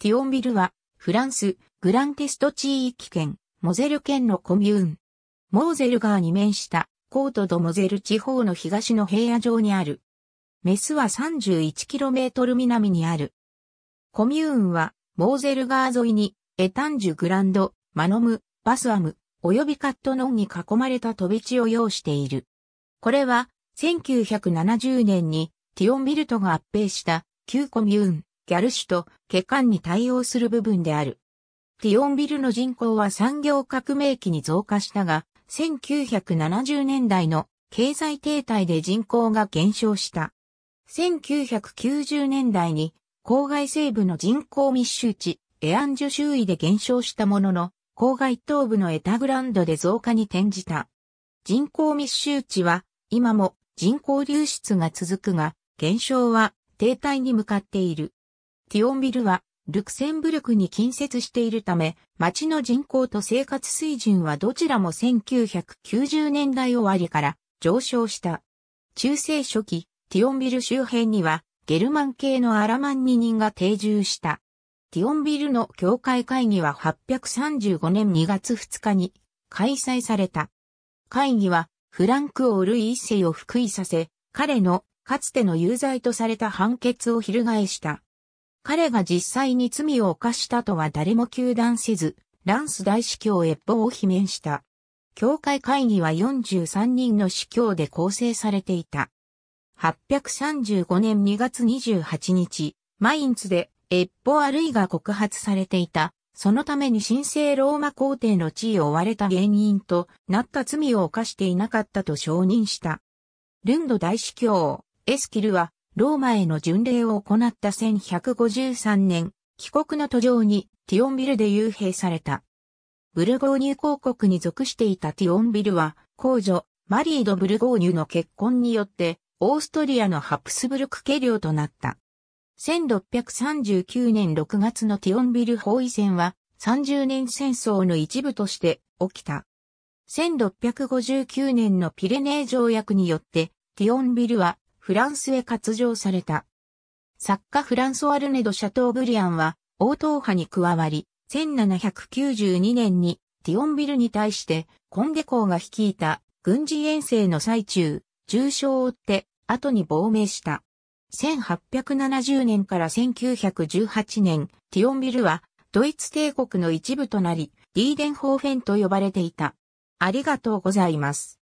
ティオンビルは、フランス、グランテスト地域圏、モゼル県のコミューン。モーゼル川に面した、コートドモゼル地方の東の平野上にある。メスは 31km 南にある。コミューンは、モーゼル川沿いに、エタンジュグランド、マノム、バスアム、及びカットノンに囲まれた飛び地を要している。これは、1970年に、ティオンビルトが合併した、旧コミューン。ギャル種と血管に対応する部分である。ティオンビルの人口は産業革命期に増加したが、1970年代の経済停滞で人口が減少した。1990年代に郊外西部の人口密集地、エアンジュ周囲で減少したものの、郊外東部のエタグランドで増加に転じた。人口密集地は今も人口流出が続くが、減少は停滞に向かっている。ティオンビルは、ルクセンブルクに近接しているため、町の人口と生活水準はどちらも1990年代終わりから上昇した。中世初期、ティオンビル周辺には、ゲルマン系のアラマンニ人が定住した。ティオンビルの教会会議は835年2月2日に開催された。会議はフランク・オルイ一世を復位させ、彼のかつての有罪とされた判決を翻した。彼が実際に罪を犯したとは誰も糾弾せず、ランス大司教越法を罷免した。教会会議は43人の司教で構成されていた。835年2月28日、マインツで越法あるいが告発されていた。そのために神聖ローマ皇帝の地位を追われた原因となった罪を犯していなかったと承認した。ルンド大司教、エスキルはローマへの巡礼を行った1153年、帰国の途上にティオンビルで幽閉された。ブルゴーニュ公国に属していたティオンビルは、公女、マリード・ブルゴーニュの結婚によって、オーストリアのハプスブルク家領となった。1639年6月のティオンビル包囲戦は、30年戦争の一部として起きた。1659年のピレネー条約によって、ティオンビルはフランスへ割譲された。作家フランソワルネド・シャトーブリアンは、王党派に加わり、1792年にティオンビルに対してコンデーが率いた軍事遠征の最中、重傷を負って後に亡命した。1870年から1918年、ティオンビルはドイツ帝国の一部となり、リーデンホーフェンと呼ばれていた。ありがとうございます。